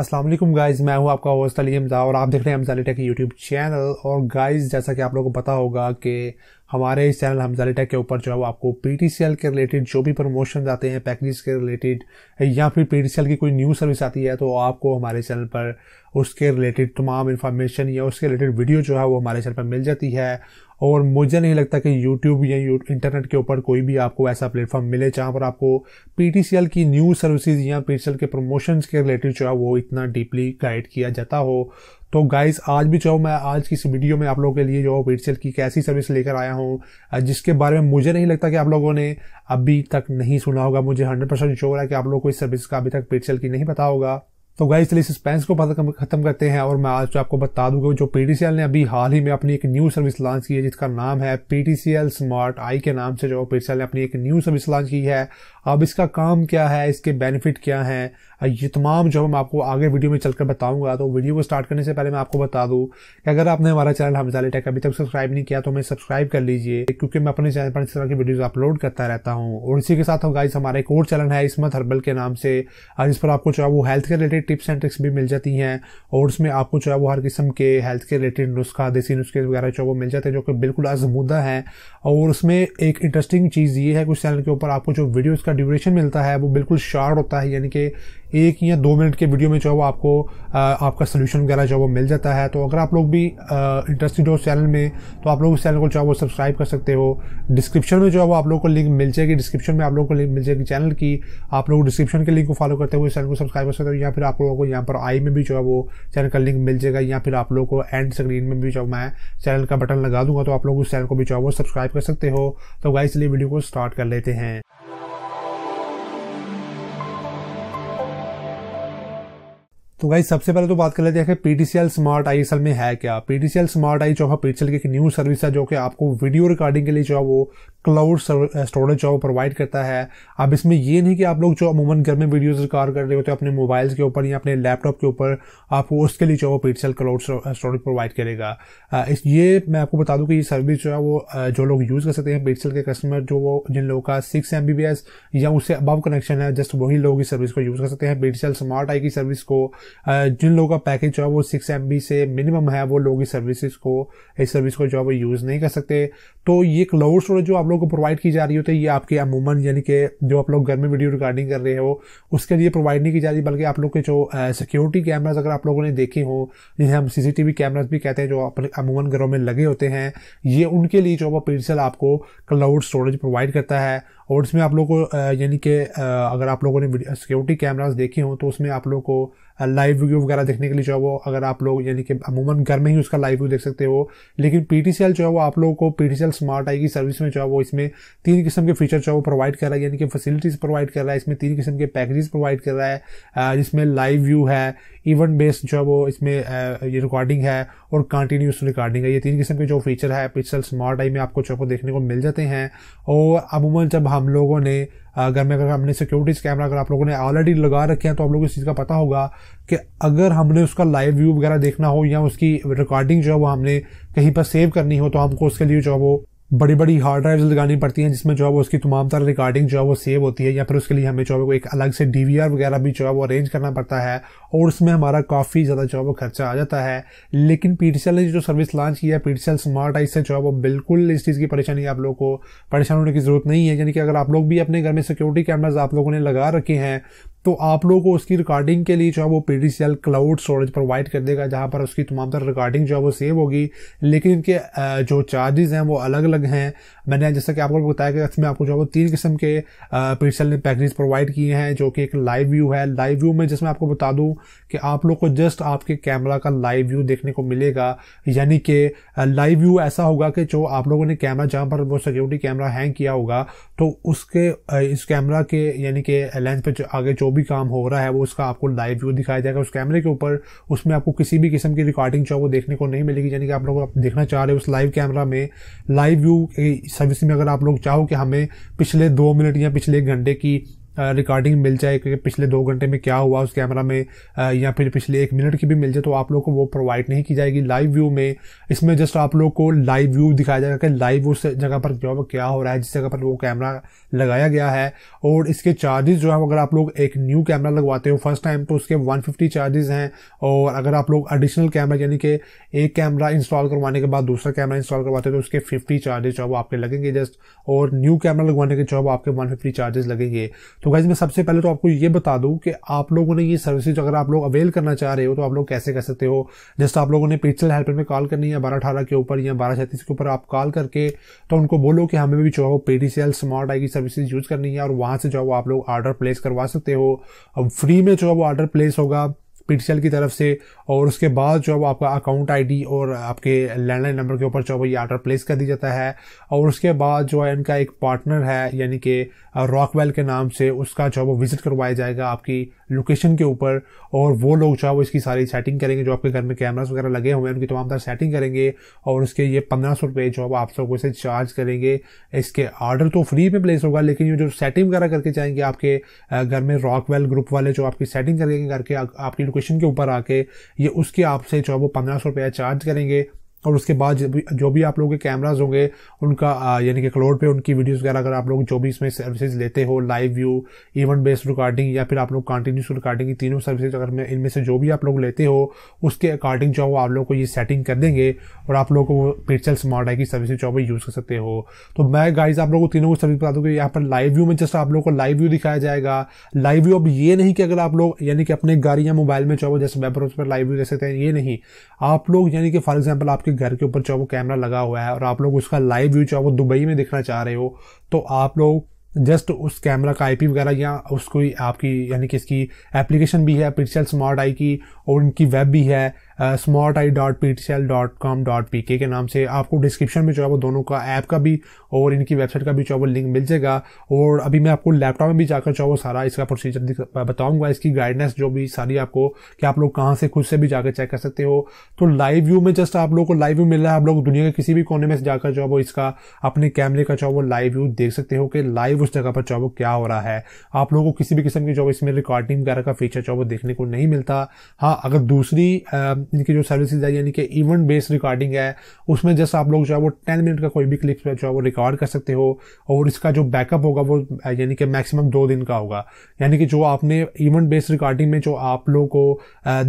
Aslam guys मैं हूं आपका होस्ट अली हमजा और आप देख रहे हैं हमजाली टेक यूट्यूब चैनल और गाइज़ जैसा कि आप लोगों को पता होगा कि हमारे इस चैनल हमजा टेक के ऊपर जो है वो आपको पी के रिलेटेड जो भी प्रमोशन आते हैं पैकेज के रिलेटेड या फिर पी की कोई न्यू सर्विस आती है तो आपको हमारे चैनल पर उसके रिलेटेड तमाम इन्फॉर्मेशन या उसके रिलेटेड वीडियो जो है वो हमारे चैनल पर मिल जाती है और मुझे नहीं लगता कि यूट्यूब या इंटरनेट के ऊपर कोई भी आपको ऐसा प्लेटफॉर्म मिले जहाँ पर आपको पी की न्यूज़ सर्विसेज या पी के प्रमोशंस के रिलेटेड जो है वो इतना डीपली गाइड किया जाता हो तो गाइज़ आज भी जो मैं आज की इस वीडियो में आप लोगों के लिए जो पीटीसीएल की कैसी सर्विस लेकर आया हूँ जिसके बारे में मुझे नहीं लगता कि आप लोगों ने अभी तक नहीं सुना होगा मुझे 100% परसेंट श्योर है कि आप लोगों को इस सर्विस का अभी तक पीटीसीएल की नहीं पता होगा तो गाइस चलिए सस्पेंस को खत्म करते हैं और मैं आज आपको बता दूंगा जो पीटीसीएल ने अभी हाल ही में अपनी एक न्यू सर्विस लॉन्च की है जिसका नाम है पीटीसीएल स्मार्ट आई के नाम से जो पीटीसीएल ने अपनी एक न्यू सर्विस लॉन्च की है अब इसका काम क्या है इसके बेनिफिट क्या हैं ये तमाम जो मैं आपको आगे वीडियो में चलकर बताऊंगा तो वीडियो को स्टार्ट करने से पहले मैं आपको बता दूं कि अगर आपने हमारा चैनल हमजा टेक अभी तक सब्सक्राइब नहीं किया तो हमें सब्सक्राइब कर लीजिए क्योंकि मैं अपने चैनल पर इस तरह की वीडियोज अपलोड करता रहता हूँ और इसी के साथ गाइस हमारा एक और चैनल है इसमत हर्बल के नाम से जिस पर आपको जो है वो हेल्थ के रिलेटेड सारी टिप्स एंड ट्रिक्स भी मिल जाती हैं और उसमें आपको जो है वो हर किस्म के हेल्थ के रिलेटेड नुस्खा देसी नुस्खे वगैरह जो वो मिल जाते हैं जो कि बिल्कुल आजमुदा है और उसमें एक इंटरेस्टिंग चीज़ ये है कि चैनल के ऊपर आपको जो वीडियोज़ का ड्यूरेशन मिलता है वो बिल्कुल शार्ट होता है यानी कि एक या दो मिनट के वीडियो में जो है वो आपको आ, आपका सोल्यूशन वगैरह जो है वो मिल जाता है तो अगर आप लोग भी इंटरेस्टेड हो उस चैनल में तो आप लोग उस चैनल को जो है वो सब्सक्राइब कर सकते हो डिस्क्रिप्शन में जो है वो आप लोग को लिंक मिल जाएगी डिस्क्रिप्शन में आप लोग को लिंक मिल जाएगी चैनल की आप लोग डिस्क्रिप्शन के लिंक को फॉलो करते हुए चैनल को सब्सक्राइब कर सकते हो या फिर आप लोगों को यहाँ पर आई में भी जो है वो चैनल का लिंक मिल जाएगा या फिर आप लोगों को एंड स्क्रीन में भी जो मैं चैनल का बटन लगा दूंगा तो आप लोग उस चैनल को भी जो है वो सब्सक्राइब कर सकते हो तो गाइस इसलिए वीडियो को स्टार्ट कर लेते हैं तो गाइज सबसे पहले तो बात कर लेते हैं कि पीटीसीएल स्मार्ट आई असल में है क्या पीटीसीएल स्मार्ट आई जो है पीटीसीएल की एक न्यू सर्विस है जो कि आपको वीडियो रिकॉर्डिंग के लिए जो है वो क्लाउड स्टोरेज जो प्रोवाइड करता है अब इसमें ये नहीं कि आप लोग जो अमूमन घर में वीडियोस रिकॉर्ड कर रहे होते हैं अपने मोबाइल्स के ऊपर या अपने लैपटॉप के ऊपर आपको उसके लिए जो है वो पिक्सल क्लाउड स्टोरेज प्रोवाइड करेगा uh, इस ये मैं आपको बता दूं कि ये सर्विस जो है वो uh, जो लोग यूज़ कर सकते हैं पिक्सल के कस्टमर जो वो जिन लोगों का सिक्स एम या उससे अबव कनेक्शन है जस्ट वही लोग इस सर्विस को यूज़ कर सकते हैं पिक्सल स्मार्ट आई की सर्विस को uh, जिन लोगों का पैकेज जो है वो सिक्स एम से मिनिमम है वो लोग इस सर्विस को इस सर्विस को जो है वो यूज़ नहीं कर सकते तो ये क्लाउड स्टोरेज जो आप लोगों को प्रोवाइड की जा रही होती है ये आपके अमूमन यानी कि जो आप लोग घर में वीडियो रिकॉर्डिंग कर रहे हो उसके लिए प्रोवाइड नहीं की जा रही बल्कि आप लोग के जो सिक्योरिटी कैमराज अगर आप लोगों ने देखे हों जिन्हें हम सीसीटीवी कैमराज भी कहते हैं जो अपने अमूमन घरों में लगे होते हैं ये उनके लिए जो है पेंसिल आपको क्लाउड स्टोरेज प्रोवाइड करता है और इसमें आप लोग को यानी कि अगर आप लोगों ने सिक्योरिटी कैमराज देखे हों तो उसमें आप लोग को लाइव व्यू वगैरह देखने के लिए जो है वो अगर आप लोग यानी कि अमूमन घर में ही उसका लाइव व्यू देख सकते हो लेकिन पी जो है वो आप लोगों को पी स्मार्ट आई की सर्विस में जो है वो इसमें तीन किस्म के फीचर जो है वो प्रोवाइड कर रहा है यानी कि फैसिलिटीज़ प्रोवाइड कर रहा है इसमें तीन किस्म के पैकेजेस प्रोवाइड कर रहा है जिसमें लाइव व्यू है इवेंट बेस्ड जो है वो इसमें ये रिकॉर्डिंग है और कंटिन्यूस रिकॉर्डिंग है ये तीन किस्म के जो फीचर है पिक्सल स्मार्ट आई में आपको जो है देखने को मिल जाते हैं और अमूमन जब हम लोगों ने अगर में अगर हमने सिक्योरिटीज कैमरा अगर आप लोगों ने ऑलरेडी लगा रखे हैं तो आप लोगों को इस चीज़ का पता होगा कि अगर हमने उसका लाइव व्यू वगैरह देखना हो या उसकी रिकॉर्डिंग जो है वो हमने कहीं पर सेव करनी हो तो हमको उसके लिए जो है वो बड़ी बड़ी हार्ड ड्राइव्स लगानी पड़ती हैं जिसमें जो है वो उसकी तमाम तरह रिकॉर्डिंग जो है वो सेव होती है या फिर उसके लिए हमें जो है वो एक अलग से डी वगैरह भी जो है वो अरेंज करना पड़ता है और उसमें हमारा काफ़ी ज़्यादा जो है वो खर्चा आ जाता है लेकिन पी ने जो सर्विस लॉन्च की है पी स्मार्ट आइस से जो है वो बिल्कुल इस चीज़ की परेशानी आप लोगों को परेशान होने की ज़रूरत नहीं है यानी कि अगर आप लोग भी अपने घर में सिक्योरिटी कैमराज आप लोगों ने लगा रखे हैं तो आप लोगों को उसकी रिकॉर्डिंग के लिए जो है वो P D C L cloud storage provide कर देगा जहाँ पर उसकी तमाम तरह रिकॉर्डिंग जो है वो सेव होगी लेकिन इनके जो चार्जेज़ हैं वो अलग अलग हैं मैंने जैसा कि आपको बताया कि इसमें आपको जो है वो तीन किस्म के पी डी सी एल ने पैकेज प्रोवाइड किए हैं जो कि एक लाइव व्यू है लाइव व्यू में जिसमें आपको बता दूँ कि आप लोग को जस्ट आपके कैमरा का लाइव व्यू देखने को मिलेगा यानी कि लाइव व्यू ऐसा होगा कि जो आप लोगों ने कैमरा जहाँ पर वो सिक्योरिटी कैमरा हैंग किया होगा तो उसके इस कैमरा के यानी कि लेंस पर आगे जो भी काम हो रहा है वो उसका आपको लाइव व्यू दिखाया जाएगा उस कैमरे के ऊपर उसमें आपको किसी भी किस्म की रिकॉर्डिंग चाहे वो देखने को नहीं मिलेगी यानी कि आप लोग आप देखना चाह रहे हो उस लाइव कैमरा में लाइव व्यू सर्विस में अगर आप लोग चाहो कि हमें पिछले दो मिनट या पिछले घंटे की रिकॉर्डिंग मिल जाए क्योंकि पिछले दो घंटे में क्या हुआ उस कैमरा में या फिर पिछले एक मिनट की भी मिल जाए तो आप लोग को वो प्रोवाइड नहीं की जाएगी लाइव व्यू में इसमें जस्ट आप लोग को लाइव व्यू दिखाया जाएगा कि लाइव उस जगह पर जो क्या हो रहा है जिस जगह पर वो कैमरा लगाया गया है और इसके चार्जेस जो है अगर आप लोग एक न्यू कैमरा लगवाते हो फर्स्ट टाइम तो उसके वन चार्जेस हैं और अगर आप लोग एडिशनल कैमरा यानी कि एक कैमरा इंस्टॉल करवाने के बाद दूसरा कैमरा इंस्टॉल करवाते हो तो उसके फिफ्टी चार्जेस जो है वो आपके लगेंगे जस्ट और न्यू कैमरा लगवाने के जो है आपके वन चार्जेस लगेंगे तो गाइज तो मैं सबसे पहले तो आपको ये बता दूं कि आप लोगों ने ये सर्विसेज अगर आप लोग अवेल करना चाह रहे हो तो आप लोग कैसे कर सकते हो जस्ट आप लोगों ने पिक्सल हेल्पर में कॉल करनी है बारह अठारह के ऊपर या बारह छत्तीस के ऊपर आप कॉल करके तो उनको बोलो कि हमें भी जो है पी टी स्मार्ट आई की सर्विसेज यूज़ करनी है और वहाँ से जो है आप लोग ऑर्डर प्लेस करवा सकते हो अब फ्री में जो है वो ऑर्डर प्लेस होगा पीटीसीएल की तरफ से और उसके बाद जो है वो आपका अकाउंट आईडी और आपके लैंडलाइन नंबर के ऊपर जो है ये आर्डर प्लेस कर दिया जाता है और उसके बाद जो है इनका एक पार्टनर है यानी कि रॉकवेल के नाम से उसका जो है वो विजिट करवाया जाएगा आपकी लोकेशन के ऊपर और वो लोग जो है वो इसकी सारी सेटिंग करेंगे जो आपके घर में कैमराज वगैरह लगे हुए हैं उनकी तमाम तरह सेटिंग करेंगे और उसके ये पंद्रह सौ रुपये जो है वो आप लोगों से चार्ज करेंगे इसके आर्डर तो फ्री में प्लेस होगा लेकिन ये जो सेटिंग वगैरह करके जाएंगे आपके घर में रॉकवेल ग्रुप वाले जो आपकी सेटिंग करेंगे करके आपकी लोकेशन लोकेशन के ऊपर आके ये उसके आपसे जो है वो पंद्रह सौ रुपया चार्ज करेंगे और उसके बाद जो भी आप लोगों के कैमराज होंगे उनका यानी कि क्लोड पे उनकी वीडियोस वगैरह अगर आप लोग जो भी इसमें सर्विसेज लेते हो live view event based recording या फिर आप लोग कंटिन्यूस रिकॉर्डिंग तीनों सर्विसेज अगर मैं इनमें से जो भी आप लोग लेते हो उसके अकॉर्डिंग जो वो आप लोग को ये सेटिंग कर देंगे और आप लोग को वो पिक्सल स्मार्ट आई की सर्विस जो है यूज़ कर सकते हो तो मैं गाइज आप लोगों को तीनों को सर्विस बता दूँगी यहाँ पर लाइव व्यू में जस्ट आप लोग को लाइव व्यू दिखाया जाएगा लाइव व्यू अब ये नहीं कि अगर आप लोग यानी कि अपने गाड़ी या मोबाइल में जो है जैसे वेब पर लाइव व्यू दे सकते हैं ये नहीं आप लोग यानी कि फॉर एग्जाम्पल आपके आपके घर के ऊपर चाहे वो कैमरा लगा हुआ है और आप लोग उसका लाइव व्यू चाहे वो दुबई में देखना चाह रहे हो तो आप लोग जस्ट उस कैमरा का आईपी वगैरह या उसको आपकी यानी कि इसकी एप्लीकेशन भी है पिक्सल स्मार्ट आई की और उनकी वेब भी है smart eye dot P T L dot com dot P K नाम से आपको डिस्क्रिप्शन में जो है वो दोनों का ऐप का भी और इनकी वेबसाइट का भी जो है वो लिंक मिल जाएगा और अभी मैं आपको लैपटॉप में भी जाकर जो है वो सारा इसका प्रोसीजर बताऊंगा इसकी गाइडनेस जो भी सारी आपको कि आप लोग कहाँ से खुद से भी जाकर चेक कर सकते हो तो लाइव व्यू में जस्ट आप लोग को लाइव व्यू मिल रहा है आप लोग दुनिया के किसी भी कोने में जाकर जो है वो इसका अपने कैमरे का जो है वो लाइव व्यू देख सकते हो कि लाइव उस जगह पर जो है वो क्या हो रहा है आप लोगों को किसी भी किस्म की जो इसमें रिकॉर्डिंग वगैरह का फीचर जो है वो देखने को नहीं मिलता हाँ अगर दूसरी इनकी जो सर्विसेज है यानी कि इवेंट बेस्ड रिकॉर्डिंग है उसमें जस्ट आप लोग जो है वो टेन मिनट का कोई भी क्लिप जो है वो रिकॉर्ड कर सकते हो और इसका जो बैकअप होगा वो यानी कि मैक्सिमम दो दिन का होगा यानी कि जो आपने इवेंट बेस्ड रिकॉर्डिंग में जो आप लोग को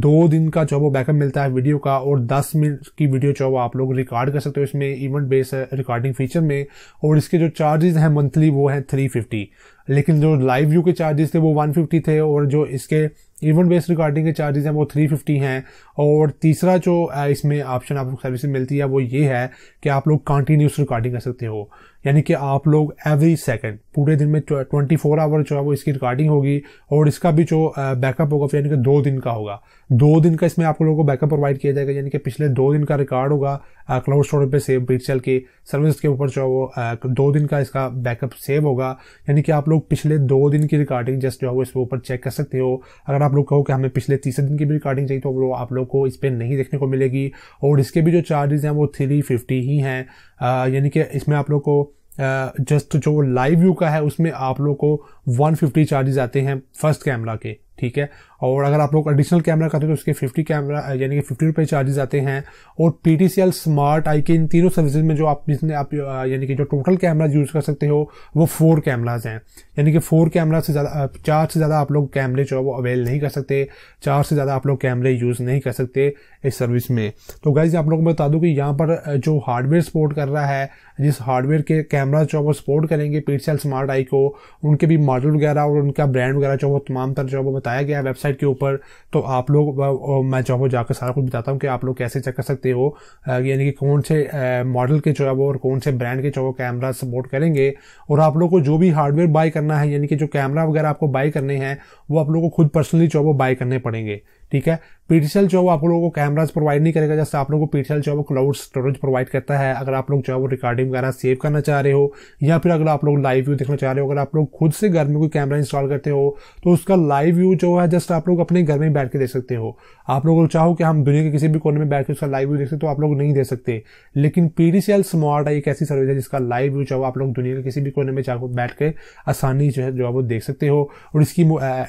दो दिन का जो है वो बैकअप मिलता है वीडियो का और दस मिनट की वीडियो जो है वो आप लोग रिकॉर्ड कर सकते हो इसमें इवेंट बेस्ड रिकॉर्डिंग फीचर में और इसके जो चार्जेज हैं मंथली वो है थ्री फिफ्टी लेकिन जो लाइव व्यू के चार्जेस थे वो वन फिफ्टी थे और जो इसके इवेंट बेस्ड रिकॉर्डिंग के चार्जेस हैं वो थ्री फिफ्टी हैं और तीसरा जो इसमें ऑप्शन आपको सर्विस मिलती है वो ये है कि आप लोग कंटिन्यूस रिकॉर्डिंग कर सकते हो यानी कि आप लोग एवरी सेकेंड पूरे दिन में ट्वेंटी फोर आवर जो है वो इसकी रिकॉर्डिंग होगी और इसका भी जो बैकअप होगा यानी कि दो दिन का होगा दो दिन का इसमें आप लोगों को बैकअप प्रोवाइड किया जाएगा यानी कि पिछले दो दिन का रिकॉर्ड होगा क्लाउड स्टोरेज पे सेव बीटसेल की सर्विस के ऊपर जो है वो दो दिन का इसका बैकअप सेव होगा यानी कि आप लोग पिछले दो दिन की रिकॉर्डिंग जस्ट जो है वो इसके ऊपर चेक कर सकते हो अगर आप लोग कहो कि हमें पिछले तीसरे दिन की भी रिकॉर्डिंग चाहिए तो वो आप लोग को इस पर नहीं देखने को मिलेगी और इसके भी जो चार्जेज़ हैं वो थ्री फिफ्टी ही हैं यानी कि इसमें आप लोग को जस्ट जो लाइव व्यू का है उसमें आप लोग को 150 चार्जेस आते हैं फर्स्ट कैमरा के ठीक है और अगर आप लोग एडिशनल कैमरा करते हो तो उसके 50 कैमरा यानी कि फिफ्टी रुपये चार्जेस आते हैं और P T C L smart eye के इन तीनों सर्विसेज में जो आप जिसने आप यानी कि जो टोटल कैमराज यूज़ कर सकते हो वो फोर कैमराज हैं यानी कि फोर कैमरा से ज़्यादा चार से ज़्यादा आप लोग कैमरे जो है वो अवेल नहीं कर सकते चार से ज़्यादा आप लोग कैमरे यूज़ नहीं कर सकते इस सर्विस में तो गाइज आप लोग को बता दूँ कि यहाँ पर जो हार्डवेयर सपोर्ट कर रहा है जिस हार्डवेयर के कैमरा जो है वो सपोर्ट करेंगे P T C L smart eye को उनके भी मॉडल वगैरह और उनका ब्रांड वगैरह जो है वो तमाम तरह जो है वो बताया गया है वेबसाइट के ऊपर तो आप लोग मैं जो जाकर सारा कुछ बताता हूँ कि आप लोग कैसे चेक कर सकते हो यानी कि कौन से मॉडल के जो है वो और कौन से ब्रांड के जो वो कैमरा सपोर्ट करेंगे और आप लोग को जो भी हार्डवेयर बाई करना है यानी कि जो कैमरा वगैरह आपको बाई करने हैं वो आप लोग को खुद पर्सनली जो है वो बाई करने पड़ेंगे ठीक है पीटीसीएल जो आप लोगों को कैमराज प्रोवाइड नहीं करेगा जैसे आप लोगों को पीटीसीएल जो है वो क्लाउड स्टोरेज प्रोवाइड करता है अगर आप लोग जो है वो रिकॉर्डिंग वगैरह सेव करना चाह रहे हो या फिर अगर आप लोग लाइव व्यू देखना चाह रहे हो अगर आप लोग खुद से घर में कोई कैमरा इंस्टॉल करते हो तो उसका लाइव व्यू जो है जस्ट आप लोग अपने घर में बैठ के देख सकते हो आप लोग चाहो कि हम दुनिया के किसी भी कोने में बैठ के उसका लाइव व्यू देख सकते तो आप लोग नहीं दे सकते लेकिन पीडीसीएल स्मार्ट एक ऐसी सर्विस है जिसका लाइव व्यू चाहो आप लोग दुनिया के किसी भी कोने में चाहो बैठ के आसानी जो है जो है वो देख सकते हो और इसकी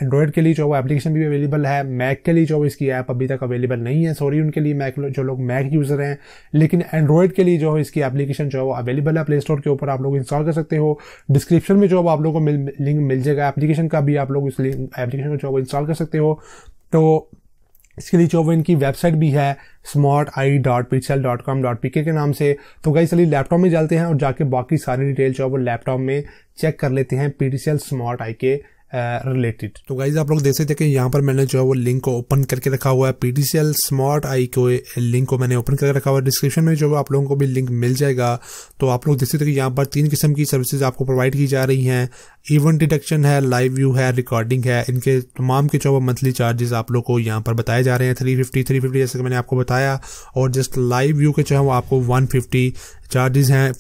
एंड्रॉयड के लिए जो एप्लीकेशन भी अवेलेबल है मैक के लिए जो इसकी ऐप अभी तक अवेलेबल नहीं है सॉरी उनके लिए मैक जो लोग मैक यूज़र हैं लेकिन एंड्रॉयड के लिए जो है इसकी एप्लीकेशन जो है वो अवेलेबल है प्ले स्टोर के ऊपर आप लोग इंस्टॉल कर सकते हो डिस्क्रिप्शन में जो आप लोगों को लिंक मिल जाएगा एप्लीकेशन का भी आप लोग इस एप्लीकेशन को जो इंस्टॉल कर सकते हो तो इसके लिए जो इनकी वेबसाइट भी है smart eye dot P L dot com dot P K नाम से तो गई चलिए लैपटॉप में जाते हैं और जाके बाकी सारी डिटेल जो है वो लैपटॉप में चेक कर लेते हैं पी टी स्मार्ट आई के रिलेटेड तो गाइज आप लोग देख सकते हैं कि यहाँ पर मैंने जो है वो लिंक को ओपन करके रखा हुआ है P T C L smart eye को लिंक को मैंने ओपन करके रखा हुआ है डिस्क्रिप्शन में जो है आप लोगों को भी लिंक मिल जाएगा तो आप लोग देख सकते हैं कि यहाँ पर तीन किस्म की सर्विसेज आपको प्रोवाइड की जा रही हैं इवेंट डिटेक्शन है लाइव व्यू है रिकॉर्डिंग है इनके तमाम के चौबा मंथली चार्जेस आप लोग को यहाँ पर बताए जा रहे हैं थ्री फिफ्टी थ्री फिफ्टी जैसे कि मैंने आपको बताया और जस्ट लाइव व्यू के जो है वो आपको वन फिफ्टी चार्जेस हैं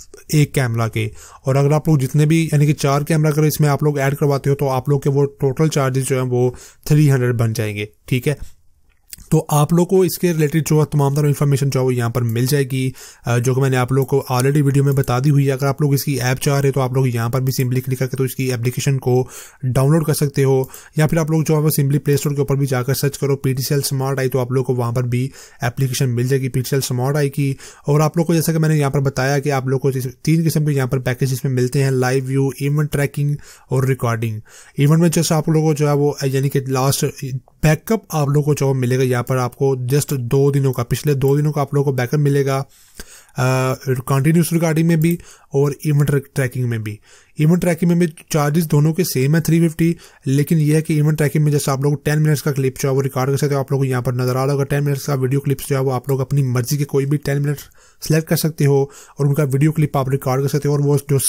एक कैमरा के और अगर आप लोग जितने भी यानी कि चार कैमरा अगर इसमें आप लोग ऐड करवाते हो तो आप लोग के वो टोटल चार्जेस जो हैं वो थ्री हंड्रेड बन जाएंगे ठीक है तो आप लोग को इसके रिलेटेड जो है तमाम तरह इन्फॉर्मेशन जो है यहाँ पर मिल जाएगी जो कि मैंने आप लोग को ऑलरेडी वीडियो में बता दी हुई है अगर आप लोग इसकी ऐप चाह रहे हो तो आप लोग यहाँ पर भी सिंपली क्लिक करके तो इसकी एप्लीकेशन को डाउनलोड कर सकते हो या फिर आप लोग जो है वो सिंपली प्ले स्टोर के ऊपर भी जाकर सर्च करो पी स्मार्ट आई तो आप लोग को वहाँ पर भी एप्लीकेशन मिल जाएगी पी स्मार्ट आई की और आप लोग को जैसा कि मैंने यहाँ पर बताया कि आप लोग को तीन किस्म के यहाँ पर पैकेज इसमें मिलते हैं लाइव व्यू इवेंट ट्रैकिंग और रिकॉर्डिंग इवेंट में जैसे आप लोगों को जो है वो यानी कि लास्ट बैकअप आप लोग को जो मिलेगा यहाँ पर आपको जस्ट दो दिनों का पिछले दो दिनों का आप लोगों को बैकअप मिलेगा कंटिन्यूस रिकॉर्डिंग में भी और इवेंट ट्रैकिंग में भी इवेंट ट्रैकिंग में भी चार्जेस दोनों के सेम है थ्री फिफ्टी लेकिन यह है कि इवेंट ट्रैकिंग में जैसे आप लोग टेन मिनट्स का क्लिप जो है वो रिकॉर्ड कर सकते हो आप लोग को यहाँ पर नजर आ रहा होगा टेन मिनट्स का वीडियो क्लिप्स जो है वो आप लोग अपनी मर्जी के कोई भी टेन मिनट सेलेक्ट कर सकते हो और उनका वीडियो क्लिप आप रिकॉर्ड कर सकते हो और वो जो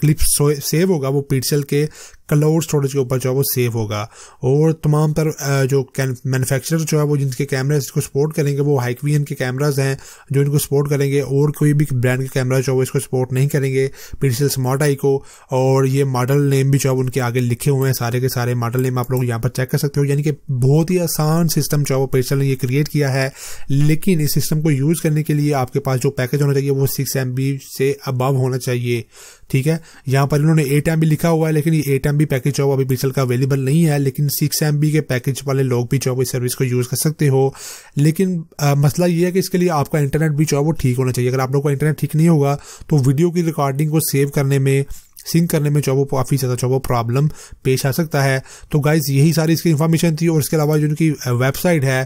क्लिप सेव uh, होगा वो पीटसेल के क्लाउड स्टोरेज के ऊपर जो है वो सेव होगा और तमाम तर uh, जो मैन्युफैक्चरर जो है वो जिनके कैमरे इसको सपोर्ट करेंगे वो हाइकवी के कैमराज हैं जो इनको सपोर्ट करेंगे और कोई भी ब्रांड के कैमरा जो है वो इसको सपोर्ट नहीं करेंगे पीटसेल स्मार्ट आई को और ये मॉडल नेम भी जो है उनके आगे लिखे हुए हैं सारे के सारे मॉडल नेम आप लोग यहाँ पर चेक कर सकते हो यानी कि बहुत ही आसान सिस्टम जो है वो पेसल ने ये क्रिएट किया है लेकिन इस सिस्टम को यूज़ करने के लिए आपके पास जो पैकेज होना चाहिए वो सिक्स एम से अबव होना चाहिए ठीक है यहाँ पर इन्होंने एट एम लिखा हुआ है लेकिन ये एट एम पैकेज जो अभी पेसल का अवेलेबल नहीं है लेकिन सिक्स एम के पैकेज वाले लोग भी जो है इस सर्विस को यूज़ कर सकते हो लेकिन मसला ये है कि इसके लिए आपका इंटरनेट भी जो है वो ठीक होना चाहिए अगर आप लोग का इंटरनेट ठीक नहीं होगा तो वीडियो की रिकॉर्डिंग को सेव करने में सिंक करने में चौबो काफ़ी ज़्यादा चौबो प्रॉब्लम पेश आ सकता है तो गाइज यही सारी इसकी इन्फॉर्मेशन थी और इसके अलावा जो उनकी वेबसाइट है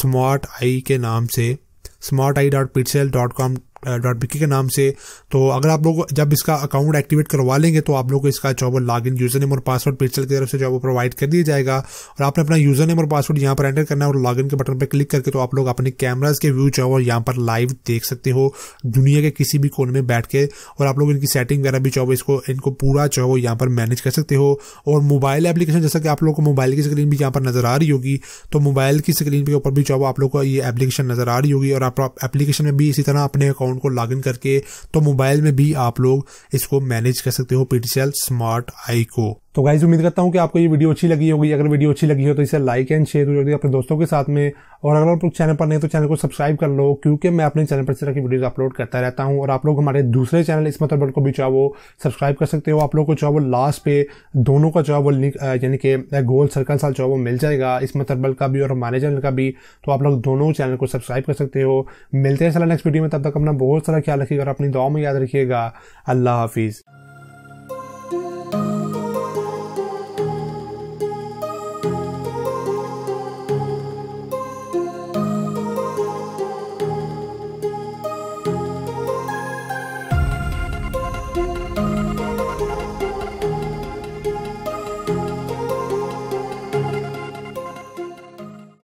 स्मार्ट आई के नाम से smart eye dot PTCL dot com dot P K के नाम से तो अगर आप लोग जब इसका अकाउंट एक्टिवेट करवा लेंगे तो आप लोग को इसका जो है लॉग इन यूजर नेम और पासवर्ड पिक्सल की तरफ से जो है प्रोवाइड कर दिया जाएगा और आपने अपना यूजर नेम और पासवर्ड यहाँ पर एंटर करना है और लॉग इन के बटन पर क्लिक करके तो आप लोग अपने कैमराज के व्यू जो है यहाँ पर लाइव देख सकते हो दुनिया के किसी भी कोने में बैठ के और आप लोग इनकी सेटिंग वगैरह भी जो है इसको इनको पूरा जो है वो यहाँ पर मैनेज कर सकते हो और मोबाइल एप्लीकेशन जैसा कि आप लोग को मोबाइल की स्क्रीन भी यहाँ पर नजर आ रही होगी तो मोबाइल की स्क्रीन के ऊपर भी जो है आप लोग को ये एप्लीकेशन नजर आ रही होगी और आप एप्लीकेशन में भी इसी तरह अपने अकाउंट अकाउंट को लॉगिन करके तो मोबाइल में भी आप लोग इसको मैनेज कर सकते हो पीटीसीएल स्मार्ट आई को तो गाइज उम्मीद करता हूँ कि आपको ये वीडियो अच्छी लगी होगी अगर वीडियो अच्छी लगी हो तो इसे लाइक एंड शेयर हो अपने दोस्तों के साथ में और अगर आप लोग चैनल पर नहीं तो चैनल को सब्सक्राइब कर लो क्योंकि मैं अपने चैनल पर इस तरह की वीडियोस अपलोड करता रहता हूँ और आप लोग हमारे दूसरे चैनल इस मतलब को भी चाहो सब्सक्राइब कर सकते हो आप लोग को चाहो लास्ट पे दोनों का चाहो यानी कि गोल सर्कल साल चाहो मिल जाएगा इस मतलब का भी और हमारे चैनल का भी तो आप लोग दोनों चैनल को सब्सक्राइब कर सकते हो मिलते हैं सला नेक्स्ट वीडियो में तब तक अपना बहुत सारा ख्याल रखिएगा और अपनी दुआ में याद रखिएगा अल्लाह हाफिज़